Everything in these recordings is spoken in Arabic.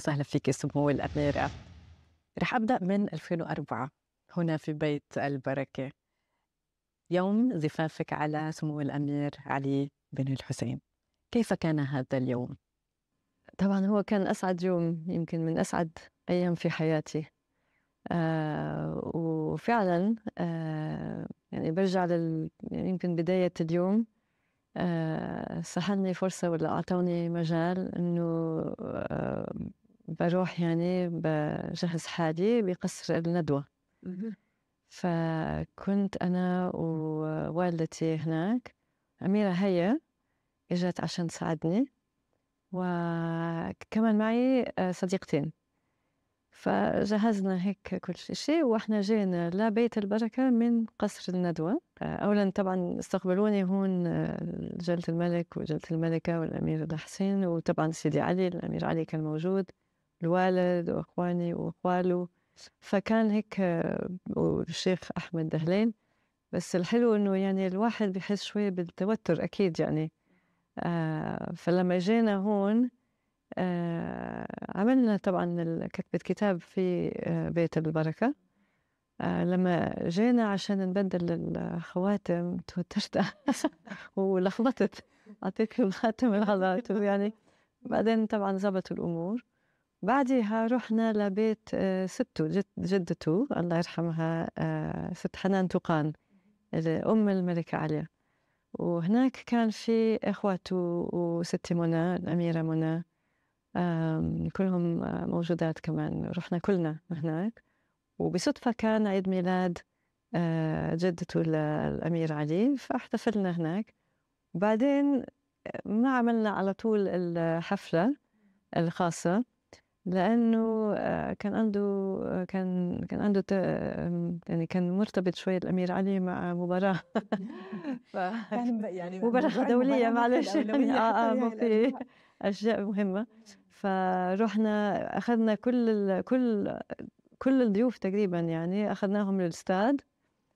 وسهلا فيك سمو الأميرة رح أبدأ من 2004 هنا في بيت البركة يوم زفافك على سمو الأمير علي بن الحسين كيف كان هذا اليوم؟ طبعا هو كان أسعد يوم يمكن من أسعد أيام في حياتي آه وفعلا آه يعني برجع لل يعني يمكن بداية اليوم آه سحلني فرصة ولا أعطوني مجال إنه آه بروح يعني بجهز حالي بقصر الندوة فكنت أنا ووالدتي هناك أميرة هيا إجت عشان تساعدني وكمان معي آه، صديقتين فجهزنا هيك كل شيء واحنا جينا لبيت البركة من قصر الندوة آه، أولا طبعا استقبلوني هون آه، جلالة الملك وجلالة الملكة والأمير الحسين وطبعا سيدي علي الأمير علي كان موجود الوالد وإخواني واخواله فكان هيك والشيخ أحمد دهلين بس الحلو إنه يعني الواحد بحس شوية بالتوتر أكيد يعني آه فلما جينا هون آه عملنا طبعا كتبة كتاب في آه بيت البركة آه، لما جينا عشان نبدل الخواتم توترت ولخبطت اعطيت الخاتم الغلط يعني بعدين طبعا زبطوا الامور بعدها رحنا لبيت آه، سته جد جدته الله يرحمها آه، ست حنان توقان أم الملكة عليا وهناك كان في إخواته وستي منى الأميرة منى كلهم آه، موجودات كمان رحنا كلنا هناك وبصدفة كان عيد ميلاد جدته الأمير علي فاحتفلنا هناك بعدين ما عملنا على طول الحفلة الخاصة لإنه آه، كان عنده آه، كان كان عنده ت يعني كان مرتبط شوية الأمير علي مع مباراة ف يعني, يعني مباراة دولية معلش يعني آه، آه، يعني في أشياء مهمة، فرُحنا أخذنا كل ال كل كل الضيوف تقريبًا يعني أخذناهم للإستاد.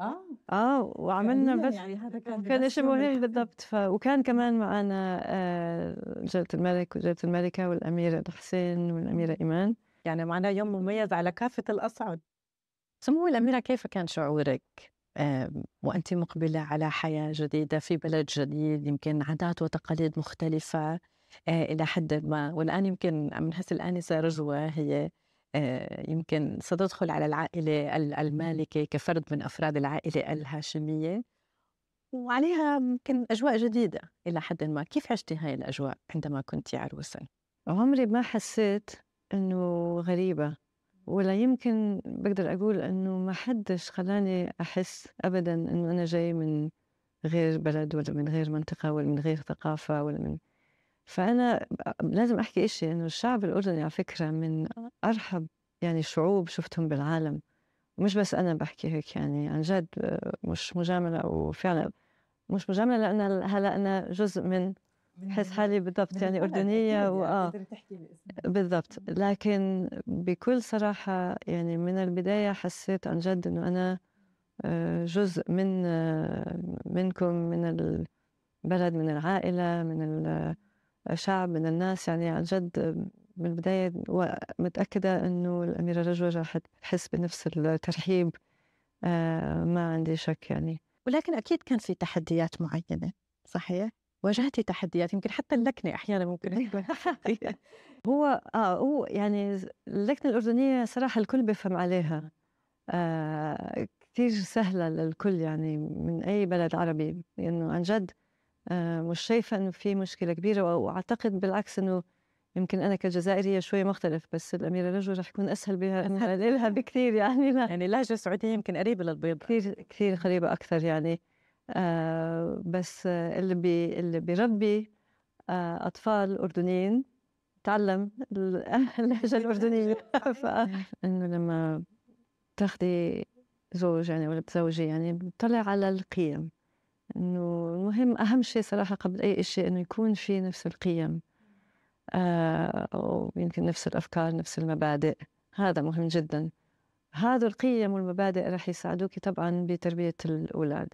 اه اه وعملنا بس يعني هذا كان كان شيء مهم بالضبط ف... وكان كمان معنا آه، جلالة الملك وجلالة الملكة والأميرة الحسين والأميرة إيمان يعني معنا يوم مميز على كافة الأصعد سمو الأميرة كيف كان شعورك وأنت مقبلة على حياة جديدة في بلد جديد يمكن عادات وتقاليد مختلفة آه، إلى حد ما والآن يمكن عم نحس الآنسة رجوة هي آه، يمكن ستدخل على العائلة المالكة كفرد من أفراد العائلة الهاشمية وعليها يمكن أجواء جديدة إلى حد ما كيف عشتي هاي الأجواء عندما كنت عروسا؟ عمري ما حسيت أنه غريبة ولا يمكن بقدر أقول أنه ما حدش خلاني أحس أبدا أنه أنا جاي من غير بلد ولا من غير منطقة ولا من غير ثقافة ولا من فأنا لازم أحكي إشي إنه الشعب الأردني على فكرة من أرحب يعني شعوب شفتهم بالعالم مش بس أنا بحكي هيك يعني عن جد مش مجاملة وفعلا مش مجاملة لأن هلا أنا جزء من بحس حالي بالضبط يعني أردنية وآه يعني بالضبط لكن بكل صراحة يعني من البداية حسيت عن جد إنه أنا آه، جزء من آه، منكم من البلد من العائلة من ال شعب من الناس يعني عن جد من البداية متأكدة أنه الأميرة راح تحس بنفس الترحيب آه، ما عندي شك يعني ولكن أكيد كان في تحديات معينة صحيح؟ واجهتي تحديات يمكن حتى اللكنة أحيانا ممكن هو آه هو يعني اللكنة الأردنية صراحة الكل بيفهم عليها آه كثير سهلة للكل يعني من أي بلد عربي لأنه يعني عن جد آه، مش شايفه انه في مشكله كبيره واعتقد بالعكس انه يمكن انا كجزائريه شوي مختلف بس الاميره لجو رح يكون اسهل بها لها بكثير يعني لا يعني لهجه سعوديه يمكن قريبه للبيض كثير كثير قريبه اكثر يعني آه بس اللي بي اللي بيربي آه اطفال اردنيين تعلم اللهجه الاردنيه فانه لما تاخذي زوج يعني ولا بتزوجي يعني بتطلع على القيم انه المهم اهم شيء صراحه قبل اي شيء انه يكون في نفس القيم آه، او ويمكن نفس الافكار نفس المبادئ هذا مهم جدا هذه القيم والمبادئ راح يساعدوك طبعا بتربيه الاولاد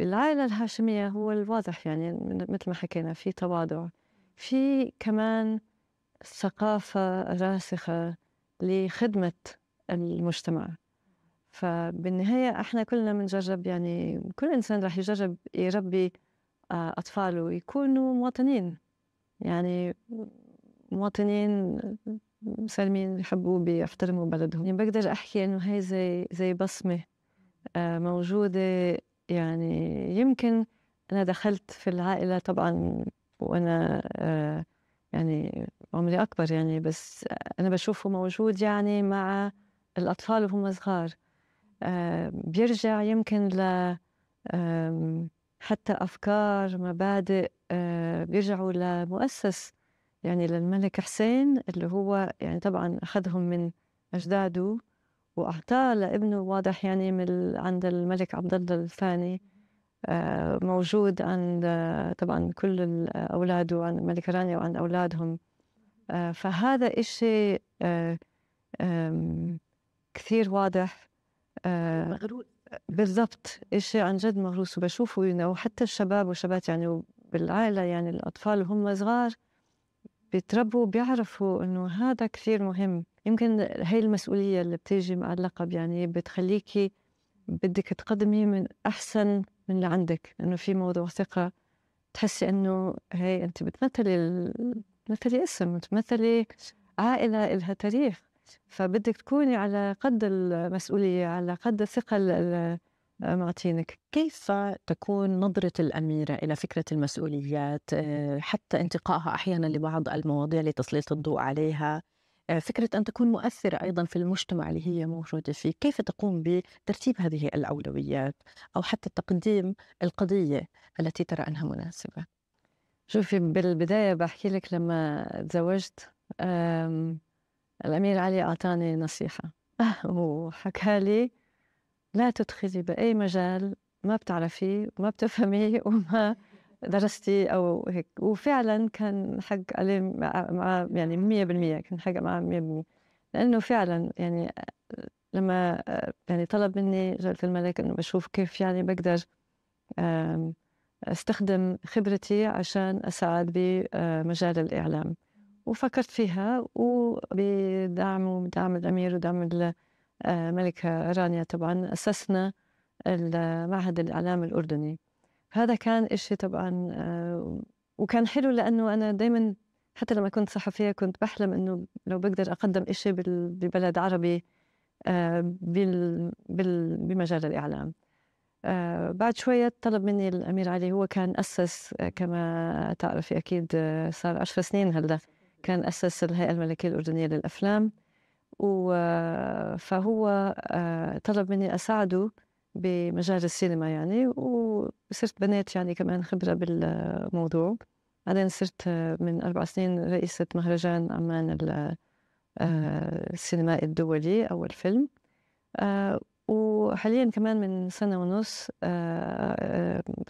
العائله الهاشميه هو الواضح يعني مثل ما حكينا في تواضع في كمان ثقافه راسخه لخدمه المجتمع فبالنهاية احنا كلنا بنجرب يعني كل إنسان رح يجرب يربي آه، أطفاله يكونوا مواطنين يعني مواطنين سالمين يحبوا بيحترموا بلدهم يعني بقدر أحكي إنه هي زي زي بصمة آه، موجودة يعني يمكن أنا دخلت في العائلة طبعا وأنا آه، يعني عمري أكبر يعني بس أنا بشوفه موجود يعني مع الأطفال وهم صغار آه، بيرجع يمكن ل حتى أفكار مبادئ آه، بيرجعوا لمؤسس يعني للملك حسين اللي هو يعني طبعا أخذهم من أجداده وأعطاه لابنه واضح يعني من عند الملك عبد الله الثاني آه، موجود عند طبعا كل أولاده عند الملك رانيا وعند أولادهم فهذا إشي كثير واضح آه، مغروس بالضبط إشي عن جد مغروس وبشوفه يعني وحتى الشباب والشابات يعني بالعائلة يعني الأطفال وهم صغار بيتربوا بيعرفوا إنه هذا كثير مهم يمكن هي المسؤولية اللي بتيجي مع اللقب يعني بتخليكي بدك تقدمي من أحسن من اللي عندك إنه في موضوع ثقة تحسي إنه هي أنت بتمثلي بتمثلي اسم بتمثلي عائلة إلها تاريخ فبدك تكوني على قد المسؤولية على قد الثقة آه، معطينك كيف تكون نظرة الأميرة إلى فكرة المسؤوليات آه، حتى انتقائها أحيانا لبعض المواضيع لتسليط الضوء عليها آه، فكرة أن تكون مؤثرة أيضا في المجتمع اللي هي موجودة فيه كيف تقوم بترتيب هذه الأولويات أو حتى تقديم القضية التي ترى أنها مناسبة شوفي بالبداية بحكي لك لما تزوجت الأمير علي أعطاني نصيحة وحكى لي لا تدخلي بأي مجال ما بتعرفيه وما بتفهميه وما درستي أو هيك وفعلا كان حق علي مع يعني مية بالمية كان حق مع مية بالمية لأنه فعلا يعني لما يعني طلب مني جلالة الملك إنه بشوف كيف يعني بقدر استخدم خبرتي عشان أساعد بمجال الإعلام وفكرت فيها وبدعم ودعم الأمير ودعم الملكة آه، رانيا طبعا أسسنا معهد الإعلام الأردني هذا كان إشي طبعا آه، وكان حلو لأنه أنا دايما حتى لما كنت صحفية كنت بحلم إنه لو بقدر أقدم إشي ببلد عربي آه، بمجال الإعلام بعد شوية طلب مني الأمير علي هو كان أسس كما تعرفي أكيد صار عشر سنين هلأ كان أسس الهيئة الملكية الأردنية للأفلام فهو آه، طلب مني أساعده بمجال السينما يعني وصرت بنيت يعني كمان خبرة بالموضوع بعدين صرت آه، من أربع سنين رئيسة مهرجان عمان آه، السينمائي الدولي أول فيلم وحاليا كمان من سنة ونص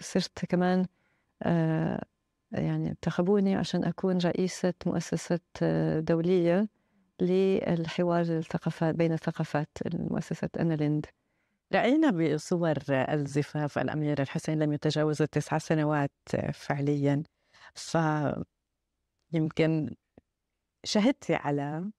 صرت كمان يعني انتخبوني عشان أكون رئيسة مؤسسة آه، دولية للحوار الثقافات بين الثقافات مؤسسة أنا ليند رأينا بصور الزفاف الأمير الحسين لم يتجاوز التسع سنوات آه، فعليا ف يمكن شهدتي على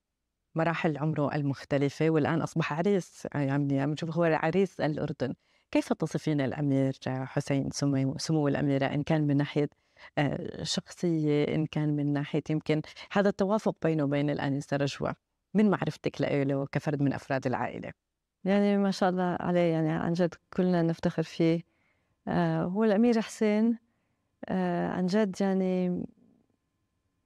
مراحل عمره المختلفة والآن أصبح عريس يعني عم نشوف هو عريس الأردن كيف تصفين الأمير حسين سمو الأميرة إن كان من ناحية آه، شخصية إن كان من ناحية يمكن هذا التوافق بينه وبين الأنسة رجوة من معرفتك له كفرد من أفراد العائلة يعني ما شاء الله عليه يعني عن جد كلنا نفتخر فيه آه هو الأمير حسين آه عن جد يعني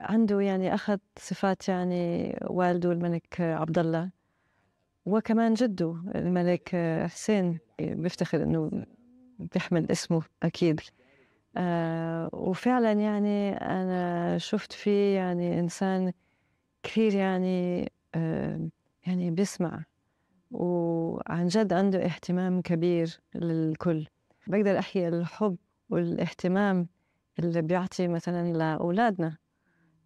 عنده يعني أخذ صفات يعني والده الملك عبد الله وكمان جده الملك حسين بيفتخر إنه بيحمل اسمه أكيد آه، وفعلا يعني أنا شفت فيه يعني إنسان كثير يعني يعني بيسمع وعن جد عنده اهتمام كبير للكل بقدر أحيي الحب والاهتمام اللي بيعطي مثلا لأولادنا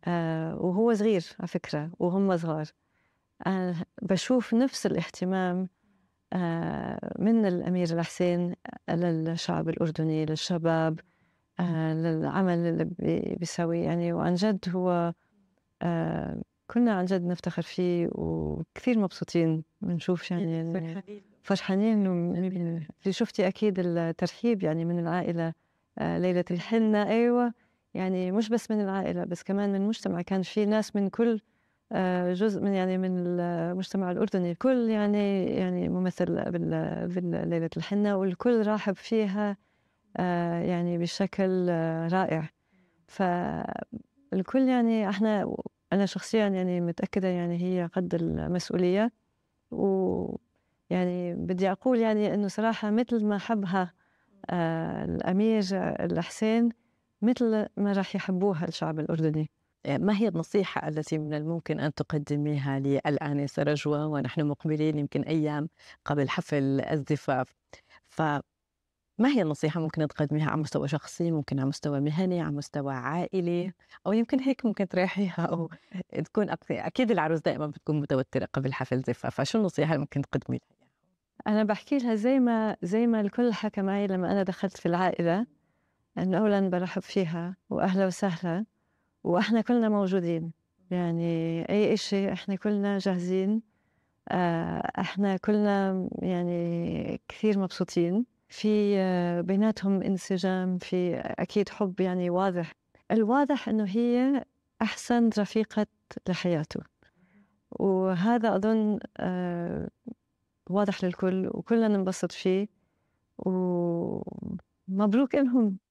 آه، وهو صغير على فكرة وهم صغار أنا بشوف نفس الاهتمام آه، من الأمير الحسين للشعب الأردني للشباب آه، للعمل اللي بيسويه يعني وعن جد هو آه، كلنا عن جد نفتخر فيه وكثير مبسوطين بنشوف يعني فرحانين فرحانين شفتي اكيد الترحيب يعني من العائله آه، ليله الحنه ايوه يعني مش بس من العائله بس كمان من المجتمع كان في ناس من كل جزء من يعني من المجتمع الاردني الكل يعني يعني ممثل بليله بالليله الحنه والكل راحب فيها آه، يعني بشكل آه، رائع فالكل يعني احنا انا شخصيا يعني متاكده يعني هي قد المسؤوليه و يعني بدي اقول يعني انه صراحه مثل ما حبها آه، الامير الحسين مثل ما راح يحبوها الشعب الاردني ما هي النصيحة التي من الممكن أن تقدميها للآنسة رجوة ونحن مقبلين يمكن أيام قبل حفل الزفاف ف ما هي النصيحة ممكن تقدميها على مستوى شخصي ممكن على مستوى مهني على مستوى عائلي أو يمكن هيك ممكن تريحيها أو تكون أكثر أكيد العروس دائما بتكون متوترة قبل حفل زفاف فشو النصيحة اللي ممكن تقدمي لها أنا بحكي لها زي ما زي ما الكل حكى معي لما أنا دخلت في العائلة أنه أولا برحب فيها وأهلا وسهلا وإحنا كلنا موجودين يعني أي إشي إحنا كلنا جاهزين آه، إحنا كلنا يعني كثير مبسوطين في آه، بيناتهم انسجام في آه، أكيد حب يعني واضح الواضح أنه هي أحسن رفيقة لحياته وهذا أظن آه، واضح للكل وكلنا ننبسط فيه ومبروك لهم